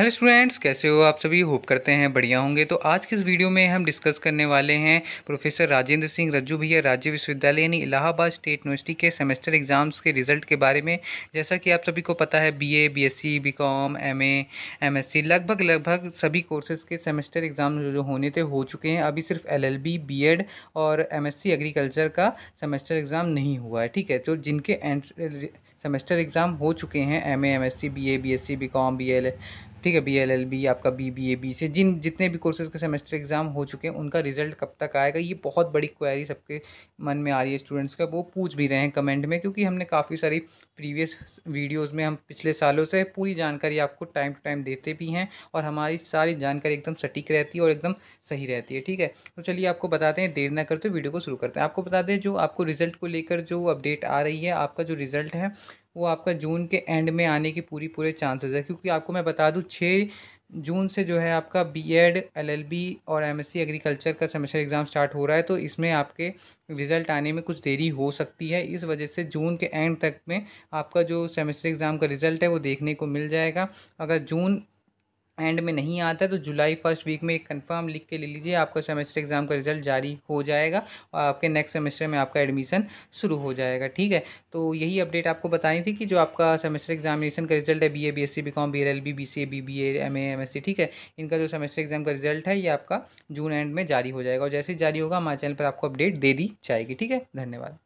hello students कैसे हो आप सभी होप करते हैं बढ़िया होंगे तो आज के इस वीडियो में हम डिस्कस करने वाले हैं प्रोफेसर राजेंद्र सिंह रज्जू भैया राज्य विश्वविद्यालय यानी इलाहाबाद स्टेट यूनिवर्सिटी के सेमेस्टर एग्ज़ाम्स के रिजल्ट के बारे में जैसा कि आप सभी को पता है BA BSc BCom MA MSc लगभग लगभग सभी कोर्सेज़ के सेमेस्टर एग्ज़ाम जो होने थे हो चुके हैं अभी सिर्फ एल एल और एम एग्रीकल्चर का सेमेस्टर एग्ज़ाम नहीं हुआ है ठीक है तो जिनके सेमेस्टर एग्ज़ाम हो चुके हैं M A M S C B A B S C B com B L ठीक है बी एल एल बी आपका बी बी ए बी से जिन जितने भी कोर्सेज के सेमेस्टर एग्ज़ाम हो चुके हैं उनका रिजल्ट कब तक आएगा ये बहुत बड़ी क्वेरी सबके मन में आ रही है स्टूडेंट्स का वो पूछ भी रहे हैं कमेंट में क्योंकि हमने काफ़ी सारी प्रीवियस वीडियोज़ में हम पिछले सालों से पूरी जानकारी आपको टाइम टू टाइम देते भी हैं और हमारी सारी जानकारी एकदम सटीक रहती है और एकदम सही रहती है ठीक है तो चलिए आपको बताते हैं देर ना करते वीडियो को शुरू करते हैं आपको बता दें जो आपको रिजल्ट को लेकर जो अपडेट आ रही है आपका जो रिजल्ट है वो आपका जून के एंड में आने की पूरी पूरे चांसेस है क्योंकि आपको मैं बता दूँ छः जून से जो है आपका B ed L L B और एम एस सी एग्रीकल्चर का सेमेस्टर एग्ज़ाम स्टार्ट हो रहा है तो इसमें आपके रिज़ल्ट आने में कुछ देरी हो सकती है इस वजह से जून के एंड तक में आपका जो सेमेस्टर एग्ज़ाम का रिज़ल्ट है वो देखने को मिल जाएगा अगर जून एंड में नहीं आता है तो जुलाई फर्स्ट वीक में एक कंफर्म लिख के ले लीजिए आपका सेमेस्टर एग्ज़ाम का रिजल्ट जारी हो जाएगा और आपके नेक्स्ट सेमेस्टर में आपका एडमिशन शुरू हो जाएगा ठीक है तो यही अपडेट आपको बतानी थी कि जो आपका सेमेस्टर एग्जामिनेशन का रिजल्ट है B A B S C B com B L L B B C A B B A M A M S C ठीक है इनका जो सेमेस्टर एग्जाम का रिजल्ट है ये आपका जून एंड में जारी हो जाएगा और जैसे ही जारी होगा हमारे चैनल पर आपको अपडेट दे दी जाएगी ठीक है धन्यवाद